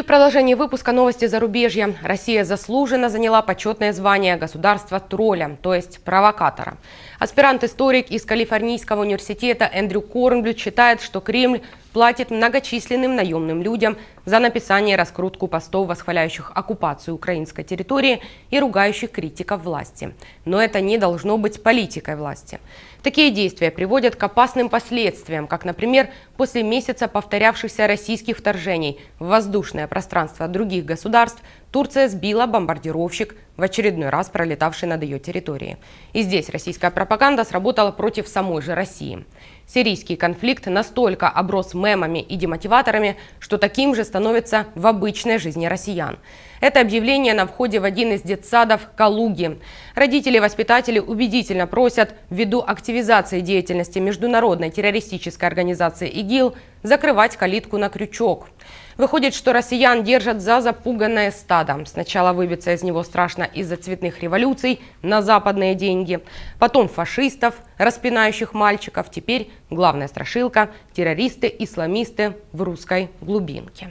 И в продолжении выпуска новости зарубежья. Россия заслуженно заняла почетное звание государства тролля, то есть провокатора. Аспирант-историк из Калифорнийского университета Эндрю Корнблюд считает, что Кремль платит многочисленным наемным людям за написание и раскрутку постов, восхваляющих оккупацию украинской территории и ругающих критиков власти. Но это не должно быть политикой власти. Такие действия приводят к опасным последствиям, как, например, после месяца повторявшихся российских вторжений в воздушное пространство других государств Турция сбила бомбардировщик, в очередной раз пролетавший над ее территорией. И здесь российская пропаганда сработала против самой же России. Сирийский конфликт настолько оброс мемами и демотиваторами, что таким же становится в обычной жизни россиян. Это объявление на входе в один из детсадов Калуги. Родители и воспитатели убедительно просят, ввиду активизации деятельности международной террористической организации ИГИЛ, закрывать калитку на крючок. Выходит, что россиян держат за запуганное стадо. Сначала выбиться из него страшно из-за цветных революций на западные деньги, потом фашистов, распинающих мальчиков, теперь главная страшилка – террористы-исламисты в русской глубинке.